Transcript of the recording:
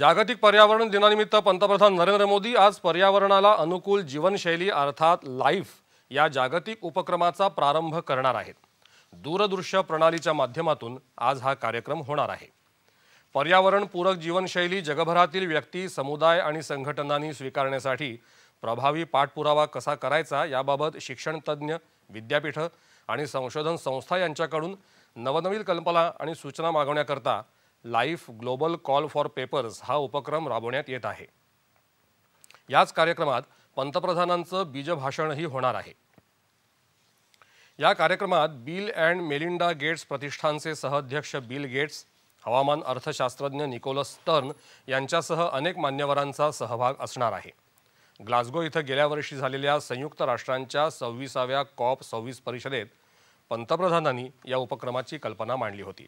जागतिक पर्यावरण दिनानिमित्त पंतप्रधान नरेंद्र मोदी आज पर्यावरणाला अनुकूल जीवनशैली अर्थात लाईफ या जागतिक उपक्रमाचा प्रारंभ करणार आहेत दूरदृश्य प्रणालीच्या माध्यमातून आज हा कार्यक्रम होणार आहे पर्यावरणपूरक जीवनशैली जगभरातील व्यक्ती समुदाय आणि संघटनांनी स्वीकारण्यासाठी प्रभावी पाठपुरावा कसा करायचा याबाबत शिक्षणतज्ज्ञ विद्यापीठं आणि संशोधन संस्था यांच्याकडून नवनवीन कल्पना आणि सूचना मागवण्याकरता life global call for papers हा उपक्रम राबवण्यात येत आहे याच कार्यक्रमात पंतप्रधानांचं बीजभाषणही होणार आहे या कार्यक्रमात बिल अँड मेलिंडा गेट्स प्रतिष्ठानचे सहअध्यक्ष बिल गेट्स हवामान अर्थशास्त्रज्ञ निकोलस टर्न यांच्यासह अनेक मान्यवरांचा सहभाग असणार आहे ग्लासगो इथं गेल्या वर्षी झालेल्या संयुक्त राष्ट्रांच्या सव्वीसाव्या कॉप सव्वीस परिषदेत पंतप्रधानांनी या उपक्रमाची कल्पना मांडली होती